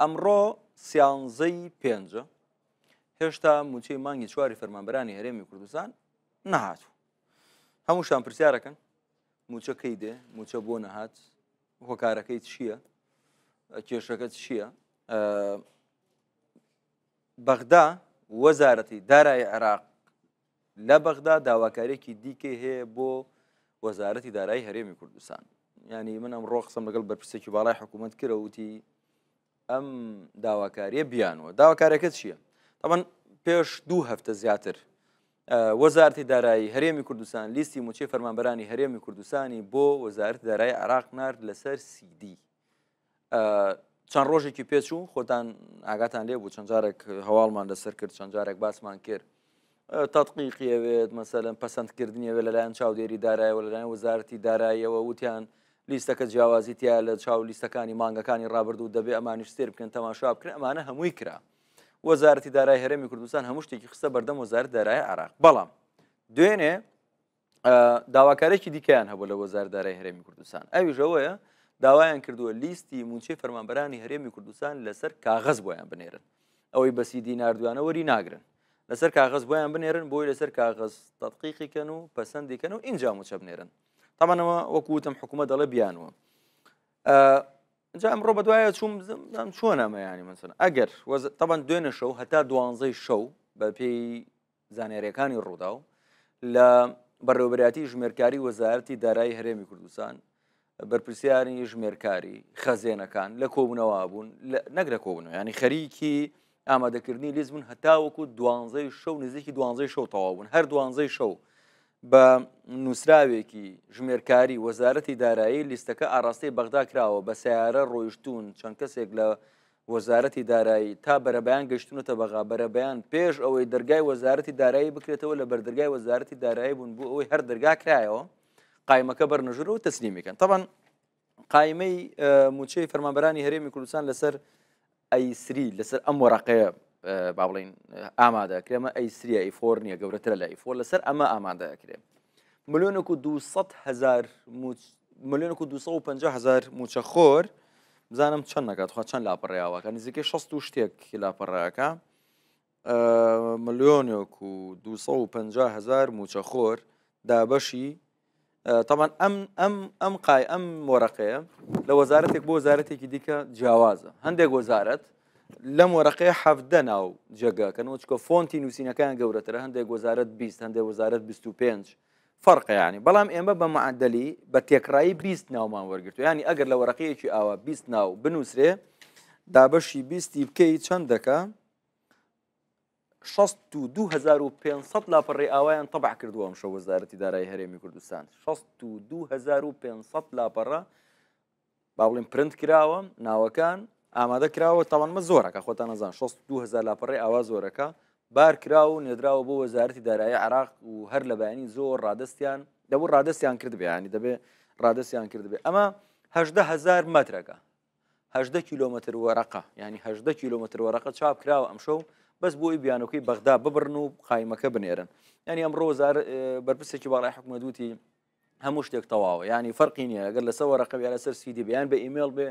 ئەمڕۆ سیانزەی پێنج هێشتا موچی مانگی چواری فەرمانبەرانی هەرێمی کوردستان نەهاتوو هەمووشان پرسیارەکەن موچەکەی دێ موچە بۆ نەهات هۆکارەکەی چییە کێشەکەت چییە بەغدا وەزارەتی دارای عێراق لە بەغدا داواکارێکی دیکە هەیە بۆ وەزارەتی دارایی هەرێمی کوردستان ینی من ئەم ڕۆ قسم لەگەڵ بەرپرسێکی باڵای حکوومەت کرە وتی ئەم داواکاریە بیانەوە داواکارەکە چییە؟ ئەمن پێش دوو هەفتە زیاتر وەزارتی دارایی هەرێمی کوردستان لیستی موچی فەرمانبەرانی هەرێمی کوردستانی بۆ وەزارت دارایی عراق نرد لەسەر سیدی چەند ڕۆژێکی پێچوو خۆتان ئاگاتان لێ بوو چەندجارێک هەواڵمان لەسەر کرد چەندجارێک باسمان کرد تاتقیقیەوێت مەسەلەن پەسەندکردنیەوە لەلایەن چاودێری دارایەوە لەلایەن وەزارتی داراییەوە وتیان لیستەکە جیاوازی تیا لە چاو لیستەکانی مانگەکانی ڕابردوو دەبێ ئەمانیش سێر بکەن تەماشا بکرێن ئەمانە هەمووی کرا وەزارەتی دارای هەرێمی کوردستان هەموو شتێکی خستە بەردەم وەزارت دارای عراق بەڵام دوێنێ داواکارێکی دیکەیان هەبوو لە وەزار دارای هەرێمی کوردستان ئەویش ئەوەیە داوایان کردووە لیستی مونچەی فەرمانبەرانی هەرێمی کوردستان لەسەر کاغز بۆیان بنێرن ئەوەی بەسیدی نردوانە وەری ناگرن لەسەر کاغز بۆیان بنێرن بۆی لەسەر کاغز تدقیقیکەن و پەسەندیکەن و اینجا موچە بنێرن تەمانەوە وەکوتم حکوومە دەڵێ بیانوە جا ئەمڕۆ بە دوایە چوم چۆ نامەیانی منسن ئەگەر تەبان دوێنە شەو هەتا دوانزەی شەو بە پێی زانێریەکانی ڕوودا و لە بەڕێوبەتی ژمێرکاری وەزارەتی دارایی هەرێمی کوردستان بەرپرسیارنی ژمێرکاری خەزێنەکان لە کۆبوونەوە بوون نەک لە کۆبوون ینی خەریکی ئامادەکردنی لیزمون هەتاوەکو دوانزەی شەو نزیکی دوانزەی شەو تەوا بوون هەر دوانزەی شەو بە نووسراوێکی ژمێرکاری وەزارەتی دارایی لیستەکە ئاراستی بەغدا کراوە بە سیارە ڕۆیشتون چەند کەسێک لە وەزارەتی دارایی تا بەرەبیان گەشتونەتە بەغا بەرەبیان پێش ئەوەی دەرگای وەزارەتی دارایی بکرێتەوە لە بەردرگای وەزارەتی دارایی بوون بوو ئەوەی هەر دەرگا کرایەوە قایمەکە بەرنژور و تەسلیمیکەن تاوان قایمەی موچەی فەرمانبەرانی هەرێمی کوردستان لەسەر ئەیسری لەسەر ئەم وەڕقەیە با بڵین ئامادەکرێمە ئەیسریە ئیفۆر نیە گەورەترە لە ئیفۆر لەسەر ئەمە ئامادەکرێ ملیۆنێک و 200 هزار ملیۆنێک و 250 هزار موچە خۆر بزانم چەند نکات خوا چەند لاپەڕیاوەکە نزیکە 6 شتێک لاپەڕەکە ملیۆنێک و 250 هزار موچە خۆر دابەشی تەمان ئەم ئەم ئەم قای ئەم مۆرەقەیە لە وەزارەتێک بۆ وەزارەتێکی دیکە جیاوازە هەندێک وەزارەت لەم وەرەقەیە حەفدە ناو جێگاکەنەوە چکۆ فۆنتی نووسینەکان گەورەترە هەندێک وەزارت بیست هەندێک وەزارت 25 فەرقیانی بەڵام ئێمە بە معدەلی بە تێکرایی بیست ناومان وەرگرت ینی ئەگەر لە وەرەقەیەکی ئاوە بیست ناو بنووسێ دابەشی بیستی بکەی چەندەکە 500 لاپەڕێ ئاوایان تەبع کردووە ئەم شە وەزارەتی دارایی هەرێمی کوردستان 500 لاپەڕە باڵین پرند کراوە ناوەکان ئامادە کراوە تاوانمە زۆرەکە خۆتان نزان 6 2000 لاپەڕی ئاوا زۆرەکە بار کرا و نێدراوە بۆ وەزارەتی دارایی عراق و هەر لە بەینی زۆر ڕادستیان دەبوو ڕادستیان کردبێ ینی دەبێ ڕادستیان کردبێ ئەمەه هزار مترەکە هەدە کیلومتر وەرەقا ینی هەدە کیلومتر وەرەقە چاپ کراوە ئەمشەو بەس بۆی بیانەکەی بەغدا ببرن و قایمەکە بنێرن ینی ئەم ڕۆزار بەرپرسێکی باڵای حکومە دوتی هەموو شتێک تەواوە ینی فەرقی نیە ئەگەر لەسەر وەرەقە یا لەسەر سیدی بیان بە ئیممیل بێ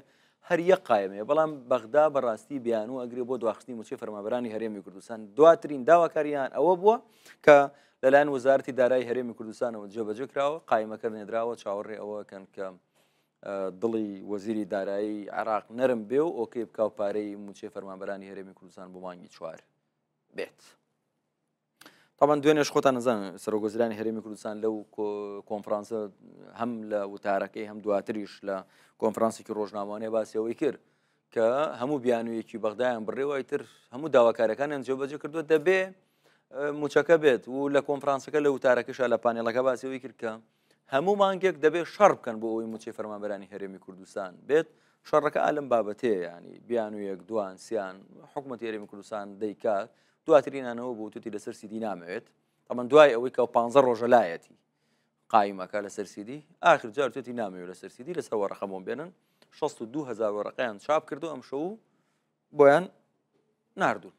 هەر یە قایمێ بەڵام بەغدا بەڕاستی بیان و ئەگرێ بۆ دواخستنی موچی فەرمابرانی هەرێمی کوردستان دواترین داواکاریان ئەوە بووە کە لەلایەن وەزارتی دارای هەرێمی کوردستانەوە جێبەجێکراوە قایمەکە نێدراوە چاوەڕێ ئەوەکەن کە دڵی وەزیری دارایی عراق نەرم بێ و ئۆکەی بکاو پارەی موچێ فەرمانبەرانی هەرێمی کوردستان بۆ مانگی چوار بێت. تاوان دوێنێش خۆتان نزان سەرۆگۆزرانی هەرێمی کوردستان لەو کۆنفرانسە هەم لە وتارەکەی هەم دواتریش لە کۆنفرانسیکی ڕۆژناوانێ باسیەوەی کرد کە هەموو بیانویەکی بەغدایان بڕێوای تر هەموو داواکارەکانیان جێبەجێ کردووە دەبێ موچەکە بێت و لە کۆنفرانسەکە لە وتارەکەش لە پانێڵەکە باسیەوەی کردکە هەموو مانگێک دەبێت شەڕ بکەن بۆ ئەوی موچی فەرمانبەرانی هەرێمی کوردستان بێت شەڕەکە ئالم بابەتەیە ینی بیانویەک دوان سیان حکومەتی هەرێمی کوردستان دەیکات دواترینانەوە بۆ توتی لەسەر سیدی نامەوێت ئەمە دوای ئەوەی کە 15 ڕۆژە لایەتی قایمەکە لە سەرسیدی آخر جار توێتی نامەوێت لە سەرسیدی لەسەر وەرەخەمۆم بێنن 16 2000 وەرەقیان چاپ کردو ئەم شەو بۆیان نردون